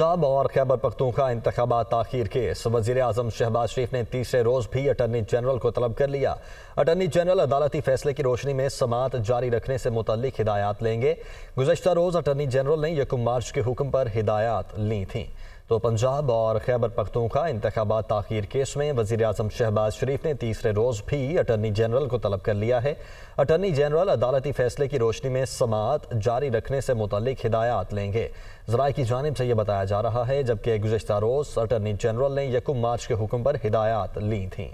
पंजाब और खैबर पख्तूखा इंतबा तखिर केस वजीर अजम शहबाज शरीफ ने तीसरे रोज़ भी अटर्नी जनरल को तलब कर लिया अटर्नी जनरल अदालती फैसले की रोशनी में समात जारी रखने से मुतल हिदायत लेंगे गुजशत रोज़ अटर्नी जनरल ने यकुम मार्च के हुक्म पर हिदायत ली थी तो पंजाब और खैबर पख्तूनखा इंतबात तखिर केस में वजी अजम शहबाज शरीफ ने तीसरे रोज़ भी अटर्नी जनरल को तलब कर लिया है अटर्नी जनरल अदालती फैसले की रोशनी में समात जारी रखने से मुतल हिदायत लेंगे जरा की जानब से यह बताया जा रहा है जबकि गुजशत रोज़ अटर्नी जनरल ने यकुम मार्च के हुक्म पर हिदायत ली थी